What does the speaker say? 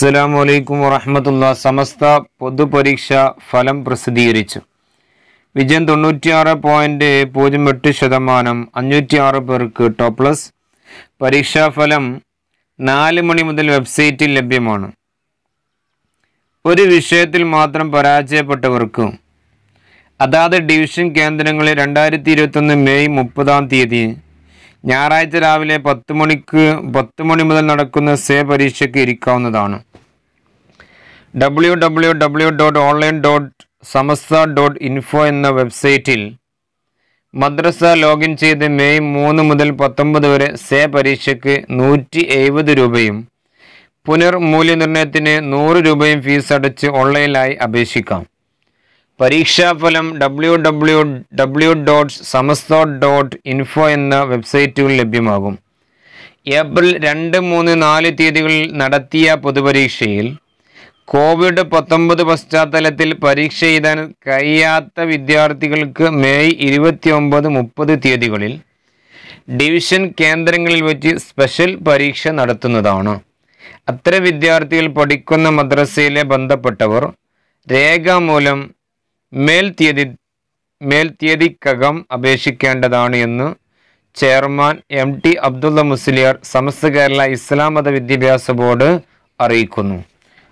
അസ്സലാം വലൈക്കും വറഹമത്തുള്ള സമസ്ത പൊതുപരീക്ഷ ഫലം പ്രസിദ്ധീകരിച്ചു വിജയം തൊണ്ണൂറ്റിയാറ് പോയിൻറ്റ് പൂജ്യം എട്ട് ശതമാനം അഞ്ഞൂറ്റിയാറ് പേർക്ക് ടോപ്ലസ് പരീക്ഷാഫലം നാല് മണി മുതൽ വെബ്സൈറ്റിൽ ലഭ്യമാണ് ഒരു വിഷയത്തിൽ മാത്രം പരാജയപ്പെട്ടവർക്ക് അതാത് ഡിവിഷൻ കേന്ദ്രങ്ങളിൽ രണ്ടായിരത്തി ഇരുപത്തൊന്ന് മെയ് മുപ്പതാം തീയതി ഞായറാഴ്ച രാവിലെ പത്ത് മണിക്ക് പത്ത് മണി മുതൽ നടക്കുന്ന സേ പരീക്ഷയ്ക്ക് ഇരിക്കാവുന്നതാണ് W W W dot online dot Samastha dot info എന്ന വെബ്സൈറ്റിൽ മദ്രസ ലോഗിൻ ചെയ്ത് മെയ് മൂന്ന് മുതൽ പത്തൊമ്പത് വരെ സേ പരീക്ഷയ്ക്ക് നൂറ്റി എഴുപത് രൂപയും പുനർമൂല്യനിർണ്ണയത്തിന് നൂറ് രൂപയും ഫീസ് അടച്ച് ഓൺലൈനിലായി അപേക്ഷിക്കാം പരീക്ഷാഫലം W W W dot Samastha dot info എന്ന വെബ്സൈറ്റുകൾ ലഭ്യമാകും ഏപ്രിൽ രണ്ട് മൂന്ന് നാല് തീയതികളിൽ നടത്തിയ പൊതുപരീക്ഷയിൽ കോവിഡ് പത്തൊമ്പത് പശ്ചാത്തലത്തിൽ പരീക്ഷ എഴുതാൻ കഴിയാത്ത വിദ്യാർത്ഥികൾക്ക് മെയ് ഒമ്പത് മുപ്പത് തീയതികളിൽ ഡിവിഷൻ കേന്ദ്രങ്ങളിൽ വെച്ച് സ്പെഷ്യൽ പരീക്ഷ നടത്തുന്നതാണ് അത്തരം വിദ്യാർത്ഥികൾ പഠിക്കുന്ന മദ്രസയിലെ ബന്ധപ്പെട്ടവർ രേഖാമൂലം മേൽ തീയതി മേൽ തീയതിക്കകം അപേക്ഷിക്കേണ്ടതാണ് എന്ന് chairman M T Abdulla Musliyar Samastha Kerala Islam Matha Vidyabhyasa board അറിയിക്കുന്നു